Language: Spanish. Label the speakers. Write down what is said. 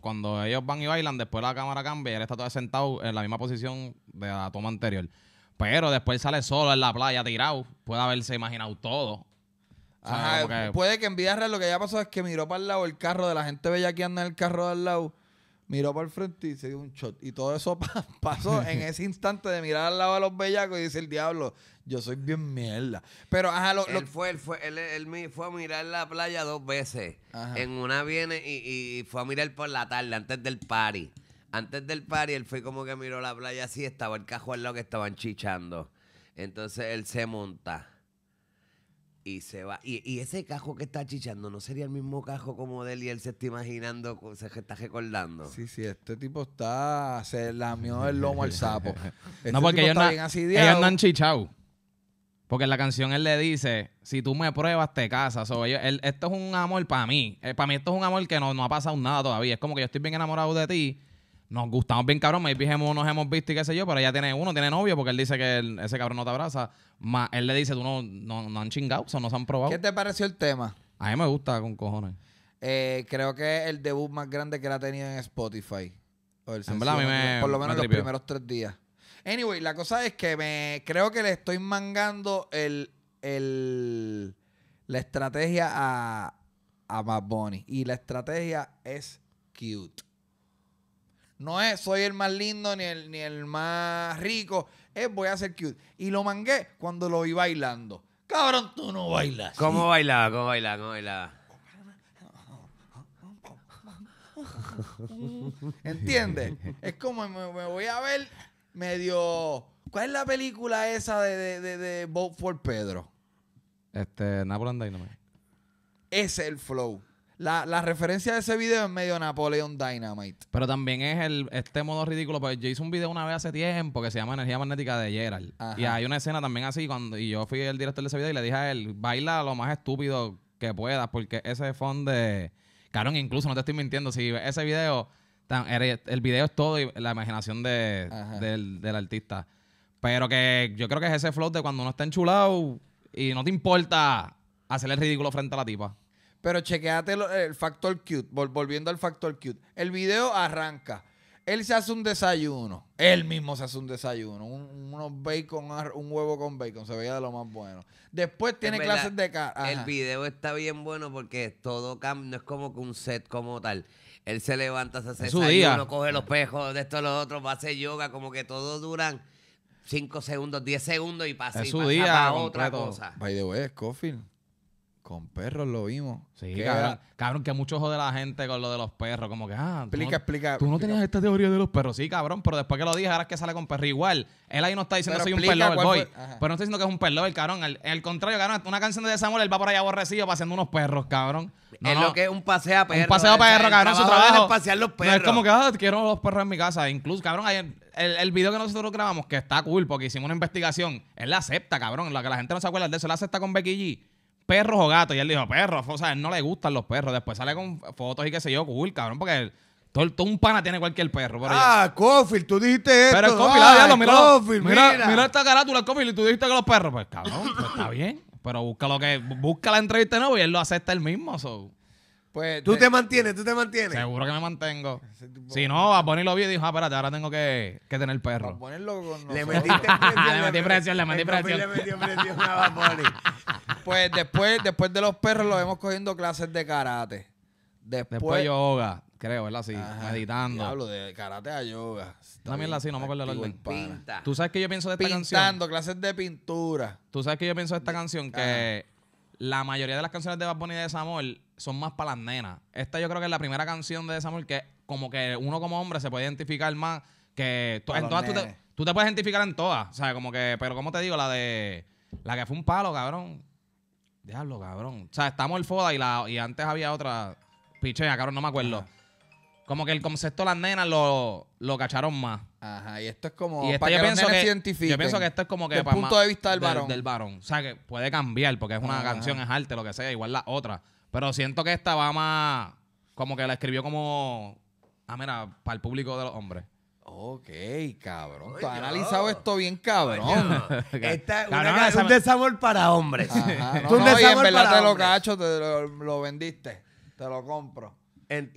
Speaker 1: cuando ellos van y bailan, después la cámara cambia y él está todo sentado en la misma posición de la toma anterior. Pero después sale solo en la playa tirado. Puede haberse imaginado todo. puede
Speaker 2: que en vida real lo que ya pasó es que miró para el lado el carro de la gente veía que anda en el carro de al lado miró por el frente y se dio un shot. Y todo eso pasó en ese instante de mirar al lado a los bellacos y dice el diablo, yo soy bien mierda. Pero ajá, lo, fue, él, fue, él, fue a mirar la playa dos veces. En una viene y, fue a mirar por la tarde, antes del party. Antes del party, él fue como que miró la playa así, estaba el cajón al lado que estaban chichando. Entonces él se monta y se va. Y, ese cajo que está chichando no sería el mismo cajo como de él y él se está imaginando, se está recordando. Sí, sí, este tipo está. Se lamió el lomo al sapo. Este no, porque ellos, no han
Speaker 1: chichado. Porque en la canción él le dice: Si tú me pruebas, te casas. O esto es un amor para mí. Eh, para mí, esto es un amor que no, no ha pasado nada todavía. Es como que yo estoy bien enamorado de ti nos gustamos bien cabrón, maybe hemos, nos hemos visto y qué sé yo, pero ya tiene uno, tiene novio, porque él dice que ese cabrón no te abraza. Más él le dice, tú no, han chingado, o no se han probado. ¿Qué te pareció el tema? A mí me gusta con cojones.
Speaker 2: Eh, creo que es el debut más grande que él ha tenido en Spotify. por lo menos los primeros tres días. Anyway, la cosa es que me creo que le estoy mangando el, la estrategia a, a Bad Y la estrategia es cute. No es soy el más lindo ni el, ni el más rico. Es voy a ser cute. Y lo mangué cuando lo vi bailando. Cabrón, tú no bailas. ¿Cómo bailaba? ¿Cómo bailaba? ¿Cómo bailaba?
Speaker 1: ¿Entiendes?
Speaker 2: es como me, voy a ver medio. ¿Cuál es la película esa de, de, for Pedro?
Speaker 1: Este, Napoleon
Speaker 2: es el flow. La, referencia de ese video es medio Napoleon Dynamite.
Speaker 1: Pero también es el este modo ridículo. Porque yo hice un video una vez hace tiempo que se llama Energía Magnética de Gerald. Y hay una escena también así. cuando Y yo fui el director de ese video y le dije a él: baila lo más estúpido que puedas. Porque ese fondo de. incluso no te estoy mintiendo. Si ese video. el, video es todo y la imaginación del, del artista. Pero que yo creo que es ese flow de cuando uno está enchulado y no te importa hacer el ridículo frente a la tipa.
Speaker 2: Pero chequeate el factor cute, volviendo al factor cute. El video arranca. Él se hace un desayuno. Él mismo se hace un desayuno. Un, bacon, un huevo con bacon. Se veía de lo más bueno. Después tiene clases de cara. El video está bien bueno porque todo no es como que un set como tal. Él se levanta, se hace uno coge los pejos, de esto y los otros, va a hacer yoga, como que todo duran 5 segundos, 10 segundos y pasa, y su pasa día, para otra cosa. By the way, es con perros lo vimos.
Speaker 1: Sí, cabrón, cabrón, que mucho jode la gente con lo de los perros. Como que, ah, explica, explica. Tú no tenías esta teoría de los perros. Sí, cabrón, pero después que lo dije, ahora es que sale con perro igual. Él ahí no está diciendo que soy un perro boy. Pero no está diciendo que es un perro el cabrón. El contrario, cabrón, una canción de Samuel, él va por allá aborrecido paseando unos perros, cabrón. es lo que es un paseo a perros. Un paseo a perros, cabrón, su trabajo. Es los perros. es como que, ah, quiero los perros en mi casa. Incluso, cabrón, ayer, el, video que nosotros grabamos, que está cool, porque hicimos una investigación, él la acepta, cabrón. La que la gente no se acuerda de eso, él la acepta con Becky G perros o gatos. Y él dijo, perros, o sea, a él no le gustan los perros. Después sale con fotos y qué sé yo, cool, cabrón, porque todo, un pana tiene cualquier perro.
Speaker 2: ah, tú dijiste esto. Pero ah, mira, mira, mira,
Speaker 1: esta carátula, Cofield, y tú dijiste que los perros. Pues cabrón, pues, está bien. Pero busca lo que, busca la entrevista de y él lo acepta él mismo. Pues, tú te, mantienes, tú te mantienes. Seguro que me mantengo. Si no, a ponerlo bien y dijo, ah, espérate, ahora tengo que, que tener perro. ponerlo con Le metiste presión. le metí presión, le metí presión. Le metió presión a después, después,
Speaker 2: después de los perros lo vemos cogiendo clases de karate. Después,
Speaker 1: yoga, creo, ¿verdad? Sí, meditando. Hablo
Speaker 2: de karate a yoga. También así, no me acuerdo el orden. ¿Tú sabes que yo pienso de esta canción? Pintando, clases de pintura.
Speaker 1: ¿Tú sabes que yo pienso de esta canción? Que la mayoría de las canciones de Bad Bunny y de Samuel son más para las nenas. Esta yo creo que es la primera canción de Samuel que como que uno como hombre se puede identificar más que... en todas tú te, puedes identificar en todas. O sea, como que... Pero como te digo, la de... La que fue un palo, cabrón. Diablo, cabrón. O sea, estamos el foda y, la, y antes había otra pichea, cabrón, no me acuerdo. Como que el concepto de las nenas lo, lo cacharon más.
Speaker 2: Ajá, y esto es como y para yo pienso que, Yo pienso que esto es como que... el punto de vista del varón. Del, varón. O sea, que
Speaker 1: puede cambiar porque es una canción, es arte, lo que sea, igual la otra. Pero siento que esta va más... Como que la escribió como... Ah, mira, para el público de los hombres. Ok, cabrón. Tú has analizado esto bien, cabrón. Esta es una, esa- un desamor para hombres. Ajá, Tú un en verdad para te lo
Speaker 2: cacho, te lo, lo vendiste. Te lo compro. En-